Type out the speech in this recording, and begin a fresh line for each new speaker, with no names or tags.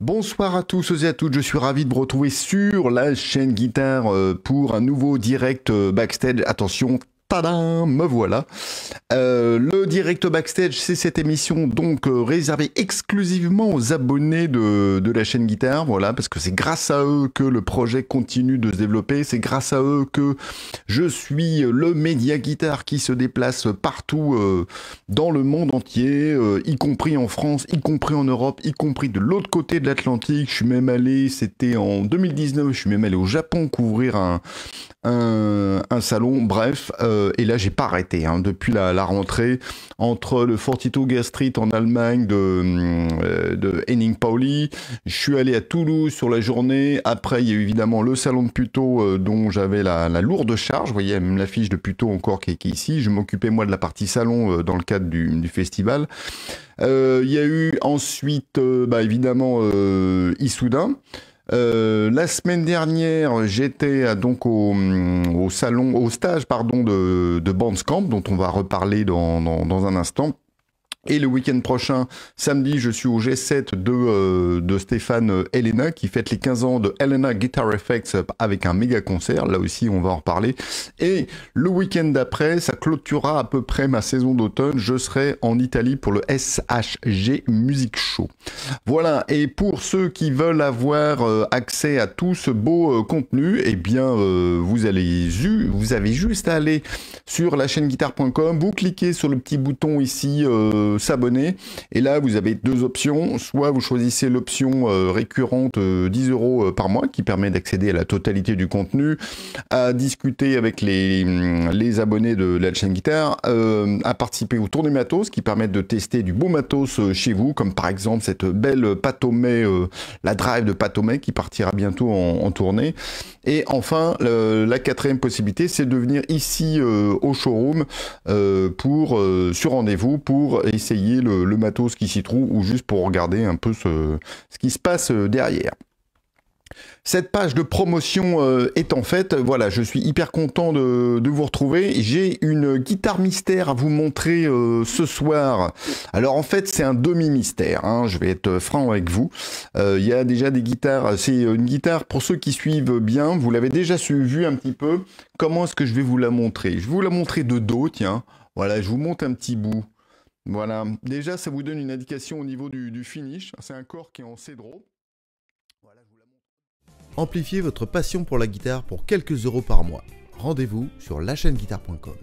Bonsoir à tous et à toutes, je suis ravi de vous retrouver sur la chaîne guitare euh, pour un nouveau direct euh, backstage. Attention, Tadam, me voilà. Euh, le direct backstage, c'est cette émission donc euh, réservée exclusivement aux abonnés de, la chaîne guitare, voilà, parce que c'est grâce à eux que le projet continue de se développer, c'est grâce à eux que je suis le média guitare qui se déplace partout euh, dans le monde entier, y compris en France, y compris en Europe, y compris de l'autre côté de l'Atlantique. Je suis même allé, c'était en 2019, je suis même allé au Japon couvrir un, un, salon, bref. Euh, et là j'ai pas arrêté hein. depuis la, rentrée entre le Fortito Gastrit en Allemagne de, euh, de Henning Pauli. Je suis allé à Toulouse sur la journée. Après, il y a eu évidemment le salon de Puto euh, dont j'avais la, lourde charge. Vous voyez même l'affiche de Puto encore qui est, ici. Je m'occupais moi de la partie salon dans le cadre du, festival. Il y a eu ensuite, bah, évidemment, Issoudun. Euh, la semaine dernière, j'étais donc au, salon, au stage pardon de, de Bandscamp, dont on va reparler dans un instant. Et le week-end prochain, samedi, je suis au G7 de, euh, de Stéphane Helena euh, qui fête les 15 ans de Helena Guitar Effects avec un méga concert. Là aussi, on va en reparler. Et le week-end d'après, ça clôturera à peu près ma saison d'automne. Je serai en Italie pour le SHG Music Show. Voilà. Et pour ceux qui veulent avoir euh, accès à tout ce beau contenu, eh bien, vous, allez vous avez juste à aller sur la chaîne guitare.com. Vous cliquez sur le petit bouton ici. Euh, s'abonner. Et là, vous avez deux options. Soit vous choisissez l'option euh, récurrente 10 euh, euros par mois qui permet d'accéder à la totalité du contenu, à discuter avec les, hum, les abonnés de la chaîne guitare, à participer aux tournées matos qui permettent de tester du beau matos chez vous, comme par exemple cette belle Patomé, la drive de Patomé qui partira bientôt en, tournée. Et enfin, la quatrième possibilité, c'est de venir ici au showroom pour sur rendez-vous pour essayer le, matos qui s'y trouve ou juste pour regarder un peu ce, ce qui se passe euh, derrière. Cette page de promotion euh, est en fait, euh, voilà, je suis hyper content de, vous retrouver. J'ai une guitare mystère à vous montrer ce soir. Alors en fait, c'est un demi-mystère, hein, je vais être franc avec vous. Il y a déjà des guitares, c'est une guitare, pour ceux qui suivent bien, vous l'avez déjà vu un petit peu. Comment est-ce que je vais vous la montrer Je vais vous la montrer de dos, tiens. Voilà, je vous montre un petit bout. Voilà, déjà ça vous donne une indication au niveau du, finish, c'est un corps qui est en cédro. Voilà, je vous la montre. Amplifiez votre passion pour la guitare pour quelques euros par mois. Rendez-vous sur guitare.com